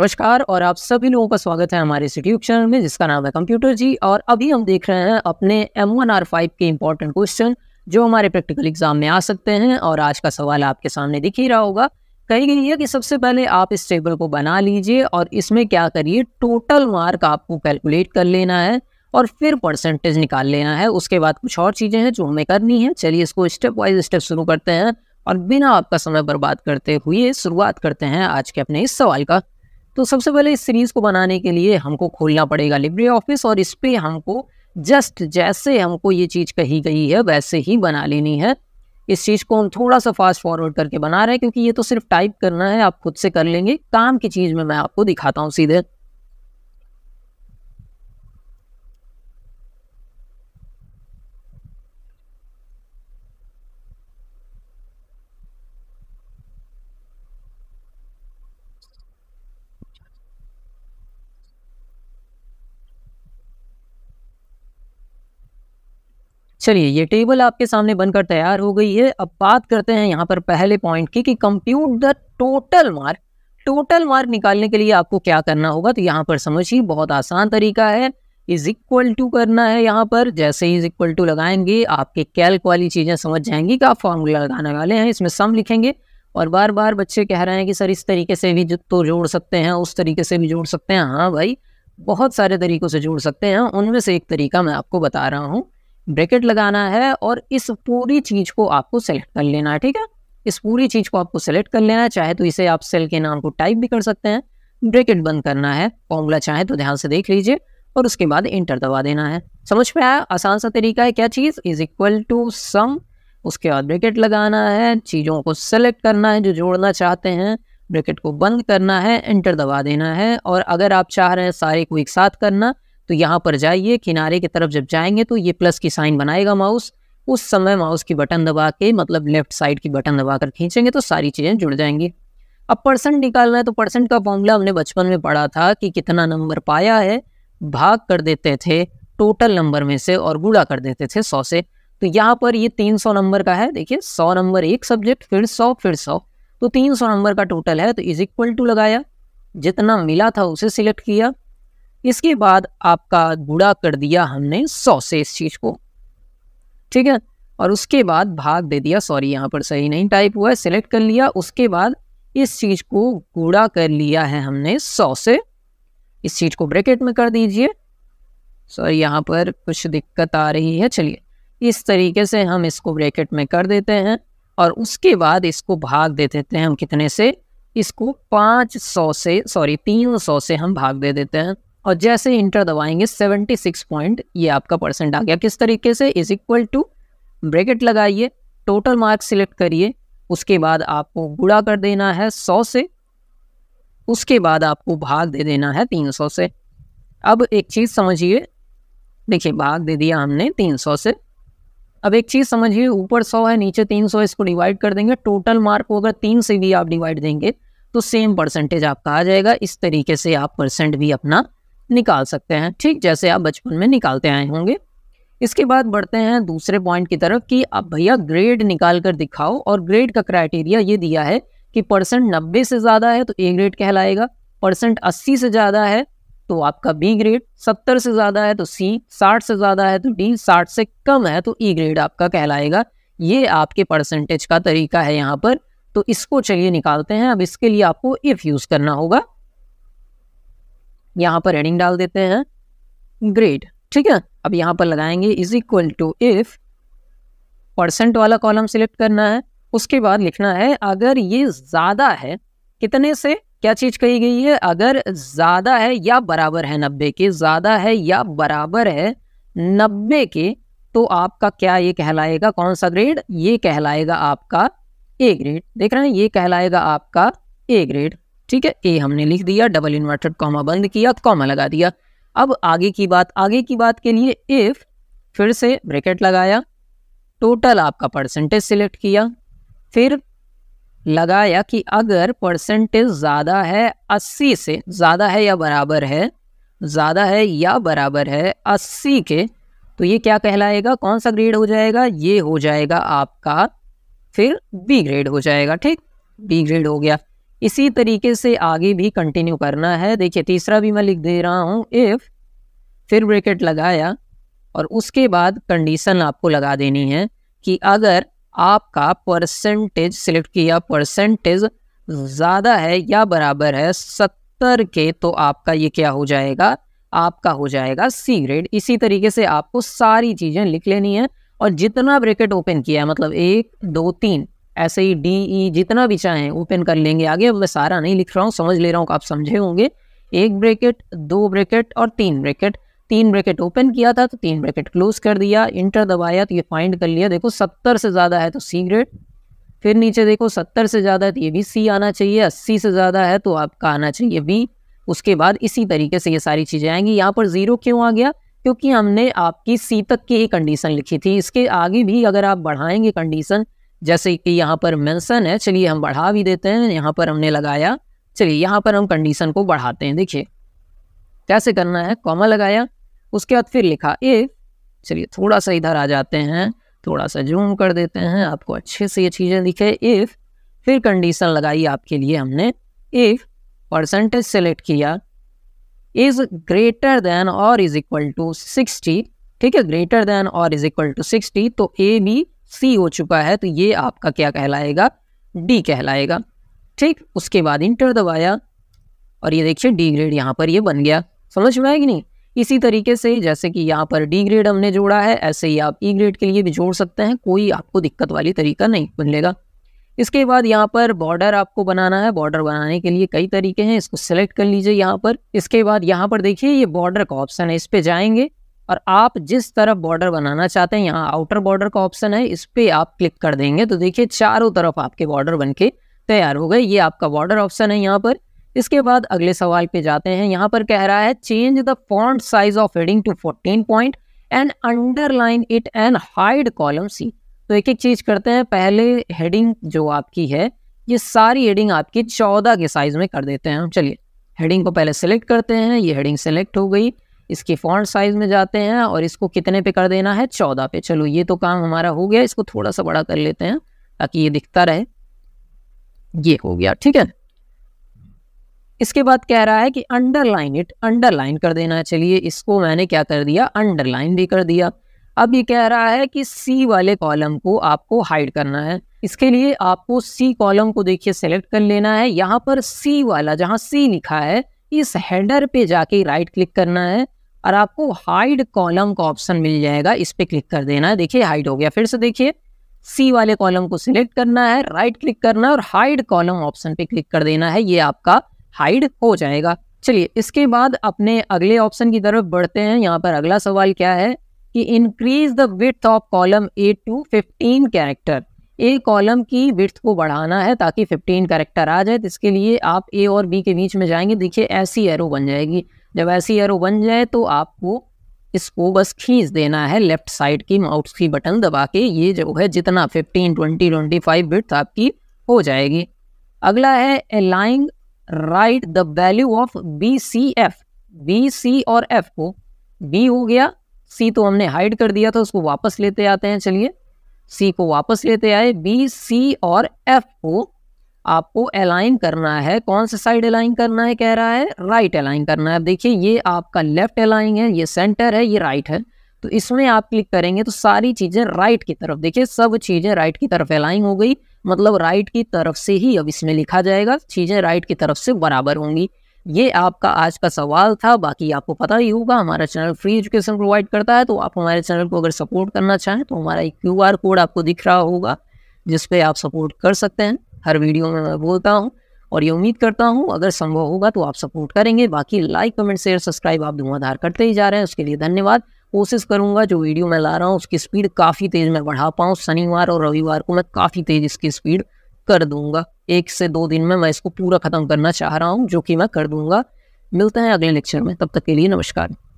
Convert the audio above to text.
नमस्कार और आप सभी लोगों का स्वागत है हमारे यूट्यूब चैनल में जिसका नाम है कंप्यूटर जी और अभी हम देख रहे हैं अपने एम वन आर फाइव के इम्पोर्टेंट क्वेश्चन जो हमारे प्रैक्टिकल एग्जाम में आ सकते हैं और आज का सवाल आपके सामने दिख ही रहा होगा कही गई है कि सबसे पहले आप इस टेबल को बना लीजिए और इसमें क्या करिए टोटल मार्क आपको कैलकुलेट कर लेना है और फिर परसेंटेज निकाल लेना है उसके बाद कुछ और चीज़ें हैं जो हमें करनी है चलिए इसको स्टेप वाइज स्टेप शुरू करते हैं और बिना आपका समय बर्बाद करते हुए शुरुआत करते हैं आज के अपने इस सवाल का तो सबसे पहले इस सीरीज़ को बनाने के लिए हमको खोलना पड़ेगा लिब्रे ऑफिस और इस पर हमको जस्ट जैसे हमको ये चीज़ कही गई है वैसे ही बना लेनी है इस चीज़ को हम थोड़ा सा फास्ट फॉरवर्ड करके बना रहे हैं क्योंकि ये तो सिर्फ टाइप करना है आप खुद से कर लेंगे काम की चीज़ में मैं आपको दिखाता हूँ सीधे चलिए ये टेबल आपके सामने बनकर तैयार हो गई है अब बात करते हैं यहाँ पर पहले पॉइंट की कि compute the total mark total mark निकालने के लिए आपको क्या करना होगा तो यहाँ पर समझिए बहुत आसान तरीका है इज इक्वल टू करना है यहाँ पर जैसे ही इज इक्वल टू लगाएंगे आपके कैल्क वाली चीज़ें समझ जाएंगी कि आप फॉर्मूला लगाने वाले हैं इसमें सम लिखेंगे और बार बार बच्चे कह रहे हैं कि सर इस तरीके से भी तो जोड़ सकते हैं उस तरीके से भी जोड़ सकते हैं हाँ भाई बहुत सारे तरीक़ों से जोड़ सकते हैं उनमें से एक तरीका मैं आपको बता रहा हूँ ब्रैकेट लगाना है और इस पूरी चीज को आपको सेलेक्ट कर लेना है ठीक है इस पूरी चीज को आपको सेलेक्ट कर लेना है चाहे तो इसे आप सेल के नाम को टाइप भी कर सकते हैं ब्रैकेट बंद करना है फॉर्मूला चाहे तो ध्यान से देख लीजिए और उसके बाद इंटर दबा देना है समझ में आया आसान सा तरीका है क्या चीज इज इक्वल टू सम उसके बाद ब्रैकेट लगाना है चीज़ों को सेलेक्ट करना है जो जोड़ना चाहते हैं ब्रैकेट को बंद करना है एंटर दबा देना है और अगर आप चाह रहे हैं सारे को एक साथ करना तो यहाँ पर जाइए किनारे की तरफ जब जाएंगे तो ये प्लस की साइन बनाएगा माउस उस समय माउस की बटन दबा के मतलब लेफ्ट साइड की बटन दबा कर खींचेंगे तो सारी चीज़ें जुड़ जाएंगी अब परसेंट निकालना है तो परसेंट का फॉर्मूला हमने बचपन में पढ़ा था कि कितना नंबर पाया है भाग कर देते थे टोटल नंबर में से और गुड़ा कर देते थे सौ से तो यहाँ पर ये तीन सौ नंबर का है देखिए सौ नंबर एक सब्जेक्ट फिर सौ फिर सौ तो तीन सौ नंबर का टोटल है तो इज इक्वल टू लगाया जितना मिला था उसे सिलेक्ट किया इसके बाद आपका गुड़ा कर दिया हमने सौ से इस चीज को ठीक है और उसके बाद भाग दे दिया सॉरी यहाँ पर सही नहीं टाइप हुआ है सिलेक्ट कर लिया उसके बाद इस चीज को गुड़ा कर लिया है हमने सौ से इस चीज को ब्रैकेट में कर दीजिए सॉरी यहाँ पर कुछ दिक्कत आ रही है चलिए इस तरीके से हम इसको ब्रैकेट में कर देते हैं और उसके बाद इसको भाग दे देते हैं हम कितने से इसको पाँच सौ से सॉरी तीन सौ से हम भाग दे देते हैं और जैसे इंटर दबाएंगे 76 पॉइंट ये आपका परसेंट आ गया किस तरीके से इज इक्वल टू ब्रैकेट लगाइए टोटल मार्क्स सिलेक्ट करिए उसके बाद आपको गुड़ा कर देना है 100 से उसके बाद आपको भाग दे देना है 300 से अब एक चीज़ समझिए देखिए भाग दे दिया हमने 300 से अब एक चीज़ समझिए ऊपर 100 है नीचे 300 इसको डिवाइड कर देंगे टोटल मार्क को अगर तीन से भी आप डिवाइड देंगे तो सेम परसेंटेज आपका आ जाएगा इस तरीके से आप परसेंट भी अपना निकाल सकते हैं ठीक जैसे आप बचपन में निकालते आए होंगे इसके बाद बढ़ते हैं दूसरे पॉइंट की तरफ कि अब भैया ग्रेड निकाल कर दिखाओ और ग्रेड का क्राइटेरिया ये दिया है कि परसेंट नब्बे से ज़्यादा है तो ए ग्रेड कहलाएगा परसेंट अस्सी से ज़्यादा है तो आपका बी ग्रेड सत्तर से ज़्यादा है तो सी साठ से ज़्यादा है तो डी साठ से कम है तो ई e ग्रेड आपका कहलाएगा ये आपके परसेंटेज का तरीका है यहाँ पर तो इसको चलिए निकालते हैं अब इसके लिए आपको इफ़ यूज़ करना होगा यहाँ पर हेडिंग डाल देते हैं ग्रेड ठीक है अब यहाँ पर लगाएंगे is equal to if percent वाला कॉलम सिलेक्ट करना है उसके बाद लिखना है अगर ये ज़्यादा है कितने से क्या चीज़ कही गई है अगर ज़्यादा है या बराबर है नब्बे के ज़्यादा है या बराबर है नब्बे के तो आपका क्या ये कहलाएगा कौन सा ग्रेड ये कहलाएगा आपका ए ग्रेड देख रहे हैं ये कहलाएगा आपका ए ग्रेड ठीक है ए हमने लिख दिया डबल इन्वर्टेड कॉमा बंद किया कॉमा लगा दिया अब आगे की बात आगे की बात के लिए इफ फिर से ब्रैकेट लगाया टोटल आपका परसेंटेज सिलेक्ट किया फिर लगाया कि अगर परसेंटेज ज़्यादा है 80 से ज़्यादा है या बराबर है ज़्यादा है या बराबर है 80 के तो ये क्या कहलाएगा कौन सा ग्रेड हो जाएगा ये हो जाएगा आपका फिर बी ग्रेड हो जाएगा ठीक बी ग्रेड हो गया इसी तरीके से आगे भी कंटिन्यू करना है देखिए तीसरा भी मैं लिख दे रहा हूँ इफ़ फिर ब्रेकेट लगाया और उसके बाद कंडीशन आपको लगा देनी है कि अगर आपका परसेंटेज सिलेक्ट किया परसेंटेज ज़्यादा है या बराबर है सत्तर के तो आपका ये क्या हो जाएगा आपका हो जाएगा सी ग्रेड इसी तरीके से आपको सारी चीज़ें लिख लेनी है और जितना ब्रैकेट ओपन किया है मतलब एक दो तीन ऐसे ही डी ई e जितना भी चाहें ओपन कर लेंगे आगे मैं सारा नहीं लिख रहा हूँ समझ ले रहा हूँ आप समझे होंगे एक ब्रैकेट दो ब्रैकेट और तीन ब्रैकेट तीन ब्रैकेट ओपन किया था तो तीन ब्रैकेट क्लोज कर दिया इंटर दबाया तो ये फाइंड कर लिया देखो सत्तर से ज़्यादा है तो सी ग्रेड फिर नीचे देखो सत्तर से ज़्यादा है तो ये भी सी आना चाहिए अस्सी से ज़्यादा है तो आपका आना चाहिए बी उसके बाद इसी तरीके से ये सारी चीज़ें आएंगी यहाँ पर ज़ीरो क्यों आ गया क्योंकि हमने आपकी सी तक की ही कंडीशन लिखी थी इसके आगे भी अगर आप बढ़ाएंगे कंडीशन जैसे कि यहाँ पर मेंशन है चलिए हम बढ़ा भी देते हैं यहाँ पर हमने लगाया चलिए यहाँ पर हम कंडीशन को बढ़ाते हैं देखिए कैसे करना है कॉमा लगाया उसके बाद फिर लिखा ए चलिए थोड़ा सा इधर आ जाते हैं थोड़ा सा जूम कर देते हैं आपको अच्छे से ये चीज़ें दिखे इफ़ फिर कंडीशन लगाई आपके लिए हमने इफ़ परसेंटेज सेलेक्ट किया इज ग्रेटर देन और इज इक्वल टू सिक्सटी ठीक है ग्रेटर देन और इज इक्वल टू सिक्सटी तो ए बी सी हो चुका है तो ये आपका क्या कहलाएगा डी कहलाएगा ठीक उसके बाद इंटर दबाया और ये देखिए डी ग्रेड यहाँ पर ये बन गया समझ में आएगी नहीं इसी तरीके से जैसे कि यहाँ पर डी ग्रेड हमने जोड़ा है ऐसे ही आप ई e ग्रेड के लिए भी जोड़ सकते हैं कोई आपको दिक्कत वाली तरीका नहीं बन लेगा इसके बाद यहाँ पर बॉर्डर आपको बनाना है बॉर्डर बनाने के लिए कई तरीके हैं इसको सिलेक्ट कर लीजिए यहाँ पर इसके बाद यहाँ पर देखिए ये बॉर्डर का ऑप्शन है इस पर जाएंगे और आप जिस तरफ बॉर्डर बनाना चाहते हैं यहाँ आउटर बॉर्डर का ऑप्शन है इस पर आप क्लिक कर देंगे तो देखिए चारों तरफ आपके बॉर्डर बन तैयार हो गए ये आपका बॉर्डर ऑप्शन है यहाँ पर इसके बाद अगले सवाल पे जाते हैं यहाँ पर कह रहा है change the font size of heading to fourteen point and underline it and hide column C तो एक एक चीज करते हैं पहले हेडिंग जो आपकी है ये सारी हेडिंग आपकी चौदह के साइज में कर देते हैं हम चलिए हेडिंग को पहले सेलेक्ट करते हैं ये हेडिंग सेलेक्ट हो गई इसके फॉन्ट साइज़ में जाते हैं और इसको कितने पे कर देना है चौदह पे चलो ये तो काम हमारा हो गया इसको थोड़ा सा बड़ा कर लेते हैं ताकि ये दिखता रहे ये हो गया ठीक है इसके बाद कह रहा है कि अंडरलाइन इट अंडरलाइन कर देना है चलिए इसको मैंने क्या कर दिया अंडरलाइन भी कर दिया अब ये कह रहा है कि सी वाले कॉलम को आपको हाइड करना है इसके लिए आपको सी कॉलम को देखिए सेलेक्ट कर लेना है यहाँ पर सी वाला जहाँ सी लिखा है इस हेडर पे जाके राइट क्लिक करना है और आपको हाइड कॉलम का ऑप्शन मिल जाएगा इस पर क्लिक कर देना है देखिए हाइड हो गया फिर से देखिए सी वाले कॉलम को सिलेक्ट करना है राइट क्लिक करना है और हाइड कॉलम ऑप्शन पे क्लिक कर देना है ये आपका हाइड हो जाएगा चलिए इसके बाद अपने अगले ऑप्शन की तरफ बढ़ते हैं यहाँ पर अगला सवाल क्या है कि increase the width of column A to fifteen character A column की विथ को बढ़ाना है ताकि 15 कैरेक्टर आ जाए तो इसके लिए आप ए और बी के बीच में जाएंगे देखिए ऐसी एरो बन जाएगी जब ऐसी एरो बन जाए तो आपको इसको बस खींच देना है लेफ्ट साइड की माउस की बटन दबा के ये जो है जितना 15, 20, 25 बिट्स आपकी हो जाएगी अगला है अलाइंग right the value of B C F B C और एफ को बी हो गया सी तो हमने हाइड कर दिया था उसको वापस लेते आते हैं चलिए सी को वापस लेते आए बी सी और एफ को आपको अलाइन करना है कौन सा साइड अलाइन करना है कह रहा है राइट अलाइन करना है अब देखिए ये आपका लेफ्ट अलाइन है ये सेंटर है ये राइट है तो इसमें आप क्लिक करेंगे तो सारी चीज़ें राइट की तरफ देखिए सब चीज़ें राइट की तरफ अलाइन हो गई मतलब राइट की तरफ से ही अब इसमें लिखा जाएगा चीज़ें राइट की तरफ से बराबर होंगी ये आपका आज का सवाल था बाकी आपको पता ही होगा हमारा चैनल फ्री एजुकेशन प्रोवाइड करता है तो आप हमारे चैनल को अगर सपोर्ट करना चाहें तो हमारा एक क्यू कोड आपको दिख रहा होगा जिसपे आप सपोर्ट कर सकते हैं हर वीडियो में मैं बोलता हूँ और ये उम्मीद करता हूँ अगर संभव होगा तो आप सपोर्ट करेंगे बाकी लाइक कमेंट शेयर सब्सक्राइब आप धुआंधार करते ही जा रहे हैं उसके लिए धन्यवाद कोशिश करूंगा जो वीडियो मैं ला रहा हूँ उसकी स्पीड काफ़ी तेज़ मैं बढ़ा पाऊँ शनिवार और रविवार को मैं काफ़ी तेज़ इसकी स्पीड कर दूंगा एक से दो दिन में मैं इसको पूरा ख़त्म करना चाह रहा हूँ जो कि मैं कर दूंगा मिलते हैं अगले लेक्चर में तब तक के लिए नमस्कार